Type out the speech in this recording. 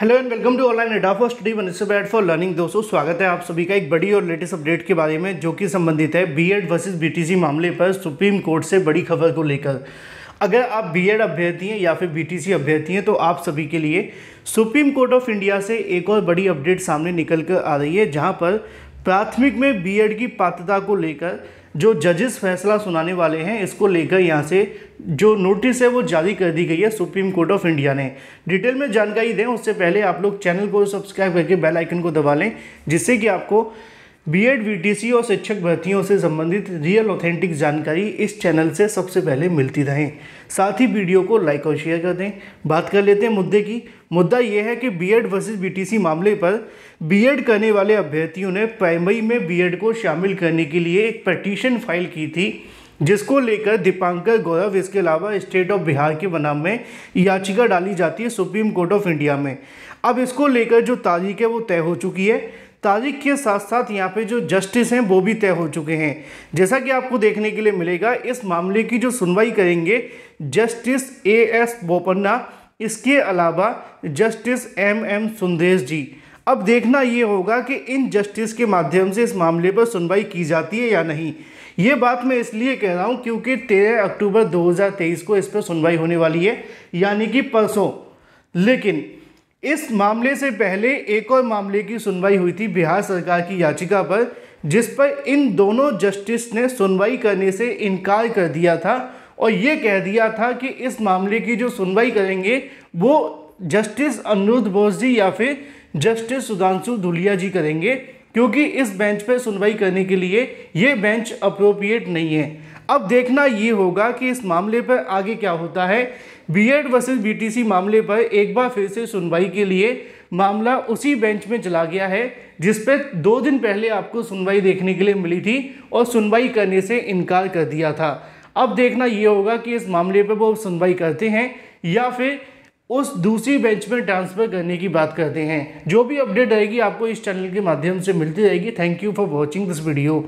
hello and welcome to online for study bad for learning दोस्तों स्वागत है आप सभी का एक बड़ी और लेटेस्ट अपडेट के बारे में जो कि संबंधित है बीएड वर्सेस बीटीसी मामले पर सुप्रीम कोर्ट से बड़ी खबर को लेकर अगर आप बीएड अभ्यर्थी हैं या फिर बीटीसी अभ्यर्थी हैं तो आप सभी के लिए सुप्रीम कोर्ट ऑफ इंडिया से एक और बड़ी अपडेट सामने निकल कर आ रही है जहाँ पर प्राथमिक में बी की पात्रता को लेकर जो जजेस फैसला सुनाने वाले हैं इसको लेकर यहाँ से जो नोटिस है वो जारी कर दी गई है सुप्रीम कोर्ट ऑफ इंडिया ने डिटेल में जानकारी दें उससे पहले आप लोग चैनल को सब्सक्राइब करके बेल आइकन को दबा लें जिससे कि आपको बीएड वीटीसी और शिक्षक भर्तियों से संबंधित रियल ऑथेंटिक जानकारी इस चैनल से सबसे पहले मिलती रहें साथ ही वीडियो को लाइक और शेयर कर दें बात कर लेते हैं मुद्दे की मुद्दा यह है कि बीएड वर्सेस बीटीसी मामले पर बीएड करने वाले अभ्यर्थियों ने प्राइमरी में बीएड को शामिल करने के लिए एक पटिशन फाइल की थी जिसको लेकर दीपांकर गौरव इसके अलावा स्टेट ऑफ बिहार के बनाम में याचिका डाली जाती है सुप्रीम कोर्ट ऑफ इंडिया में अब इसको लेकर जो तारीख है वो तय हो चुकी है तारीख के साथ साथ यहाँ पे जो जस्टिस हैं वो भी तय हो चुके हैं जैसा कि आपको देखने के लिए मिलेगा इस मामले की जो सुनवाई करेंगे जस्टिस ए एस बोपन्ना इसके अलावा justice M M Sundresh ji अब देखना ये होगा कि इन जस्टिस के माध्यम से इस मामले पर सुनवाई की जाती है या नहीं ये बात मैं इसलिए कह रहा हूँ क्योंकि तेरह अक्टूबर दो को इस पर सुनवाई होने वाली है यानी कि परसों लेकिन इस मामले से पहले एक और मामले की सुनवाई हुई थी बिहार सरकार की याचिका पर जिस पर इन दोनों जस्टिस ने सुनवाई करने से इनकार कर दिया था और ये कह दिया था कि इस मामले की जो सुनवाई करेंगे वो जस्टिस अनुरुद्ध बोस जी या फिर जस्टिस सुधांशु धुलिया जी करेंगे क्योंकि इस बेंच पर सुनवाई करने के लिए ये बेंच अप्रोप्रिएट नहीं है अब देखना ये होगा कि इस मामले पर आगे क्या होता है बीएड वर्सेस बीटीसी मामले पर एक बार फिर से सुनवाई के लिए मामला उसी बेंच में चला गया है जिस पर दो दिन पहले आपको सुनवाई देखने के लिए मिली थी और सुनवाई करने से इनकार कर दिया था अब देखना ये होगा कि इस मामले पर वो सुनवाई करते हैं या फिर उस दूसरी बेंच में ट्रांसफ़र करने की बात करते हैं जो भी अपडेट रहेगी आपको इस चैनल के माध्यम से मिलती रहेगी thank you for watching this video